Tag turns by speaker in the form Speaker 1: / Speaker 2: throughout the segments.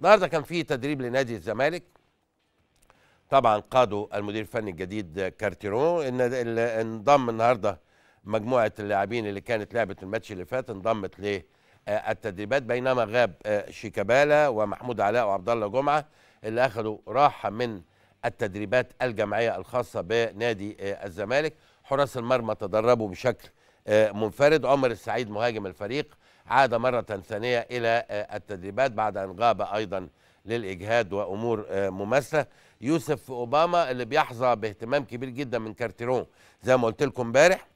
Speaker 1: النهارده كان في تدريب لنادي الزمالك طبعا قاده المدير الفني الجديد كارتيرون ان انضم النهارده مجموعه اللاعبين اللي كانت لعبت الماتش اللي فات انضمت للتدريبات آه، بينما غاب آه، شيكابالا ومحمود علاء وعبد الله جمعه اللي اخذوا راحه من التدريبات الجمعيه الخاصه بنادي آه، الزمالك حراس المرمى تدربوا بشكل آه، منفرد عمر السعيد مهاجم الفريق عاد مرة ثانية إلى آه، التدريبات بعد أن غاب أيضا للإجهاد وأمور آه، مماثلة يوسف أوباما اللي بيحظى باهتمام كبير جدا من كارتيرون زي ما قلت لكم امبارح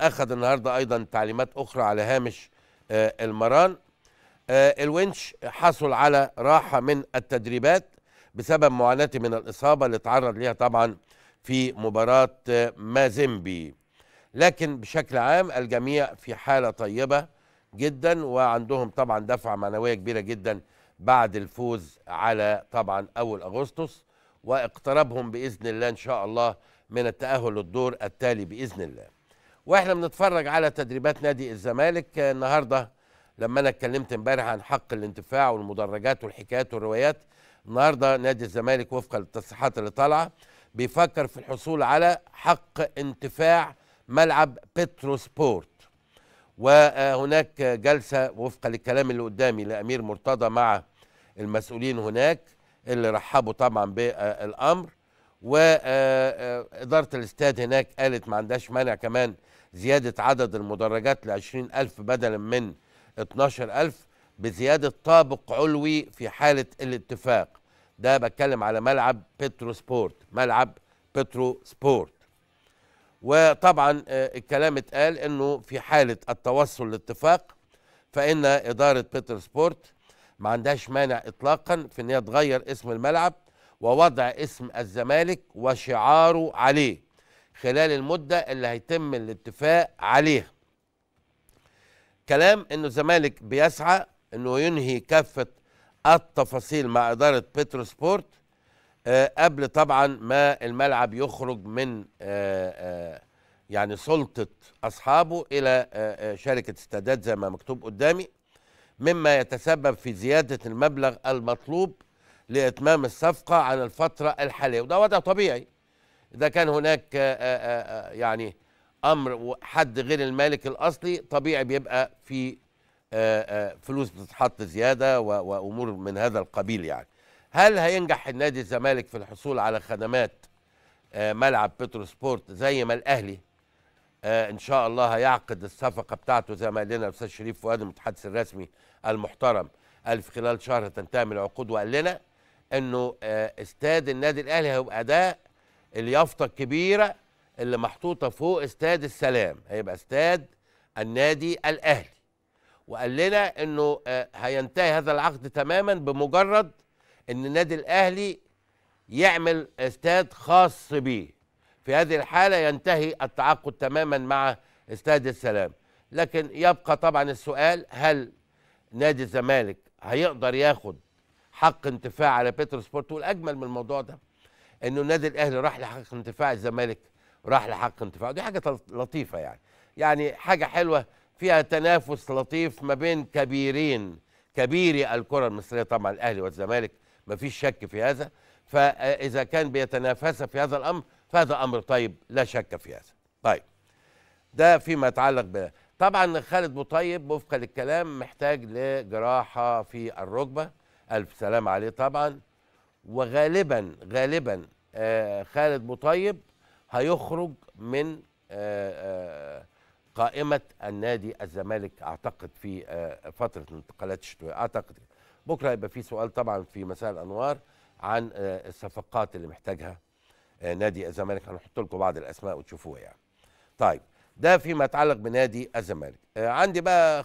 Speaker 1: أخذ النهاردة أيضا تعليمات أخرى على هامش المران الونش حصل على راحة من التدريبات بسبب معاناته من الإصابة اللي تعرض ليها طبعا في مباراة مازيمبي لكن بشكل عام الجميع في حالة طيبة جدا وعندهم طبعا دفعة معنوية كبيرة جدا بعد الفوز على طبعا أول أغسطس واقتربهم بإذن الله إن شاء الله من التأهل للدور التالي بإذن الله وإحنا بنتفرج على تدريبات نادي الزمالك النهاردة لما أنا اتكلمت امبارح عن حق الانتفاع والمدرجات والحكايات والروايات النهارده نادي الزمالك وفقا للتصريحات اللي طالعه بيفكر في الحصول على حق انتفاع ملعب بترو سبورت وهناك جلسة وفقا للكلام اللي قدامي لأمير مرتضى مع المسؤولين هناك اللي رحبوا طبعا بالأمر وإدارة الاستاد هناك قالت ما عندهاش مانع كمان زيادة عدد المدرجات ل 20000 بدلا من 12000 بزيادة طابق علوي في حالة الاتفاق ده بتكلم على ملعب بترو سبورت ملعب بترو سبورت وطبعا آه، الكلام اتقال انه في حاله التوصل لاتفاق فان اداره بيتر سبورت ما عندهاش مانع اطلاقا في ان هي تغير اسم الملعب ووضع اسم الزمالك وشعاره عليه خلال المده اللي هيتم الاتفاق عليها كلام انه الزمالك بيسعى انه ينهي كافه التفاصيل مع اداره بيتر سبورت آه، قبل طبعا ما الملعب يخرج من آه، آه، يعني سلطة أصحابه إلى شركة استادات زي ما مكتوب قدامي مما يتسبب في زيادة المبلغ المطلوب لإتمام الصفقة عن الفترة الحالية وده وضع طبيعي إذا كان هناك يعني أمر حد غير المالك الأصلي طبيعي بيبقى في فلوس بتتحط زيادة وأمور من هذا القبيل يعني هل هينجح النادي الزمالك في الحصول على خدمات آه، ملعب بترو سبورت زي ما الاهلي آه، ان شاء الله هيعقد الصفقه بتاعته زي ما قال لنا الاستاذ شريف فؤاد المتحدث الرسمي المحترم قال في خلال شهر تنتهي من العقود وقال لنا انه آه، استاد النادي الاهلي هيبقى ده اليافطه الكبيره اللي محطوطه فوق استاد السلام هيبقى استاد النادي الاهلي وقال لنا انه هينتهي هذا العقد تماما بمجرد ان النادي الاهلي يعمل استاد خاص بيه في هذه الحاله ينتهي التعاقد تماما مع استاد السلام لكن يبقى طبعا السؤال هل نادي الزمالك هيقدر ياخد حق انتفاع على بترو سبورت والاجمل من الموضوع ده انه النادي الاهلي راح لحق انتفاع الزمالك راح لحق انتفاع دي حاجه لطيفه يعني يعني حاجه حلوه فيها تنافس لطيف ما بين كبيرين كبيري الكره المصريه طبعا الاهلي والزمالك مفيش شك في هذا فإذا كان بيتنافس في هذا الأمر فهذا أمر طيب لا شك في هذا طيب ده فيما يتعلق ب طبعا خالد مطيب وفقا للكلام محتاج لجراحة في الركبة ألف سلام عليه طبعا وغالبا غالبا آه خالد مطيب هيخرج من آه آه قائمة النادي الزمالك أعتقد في آه، فترة الانتقالات الشتوية أعتقد بكره هيبقى في سؤال طبعا في مساء الانوار عن آه، الصفقات اللي محتاجها آه، نادي الزمالك هنحط لكم بعض الاسماء وتشوفوها يعني. طيب ده فيما يتعلق بنادي الزمالك. آه، عندي بقى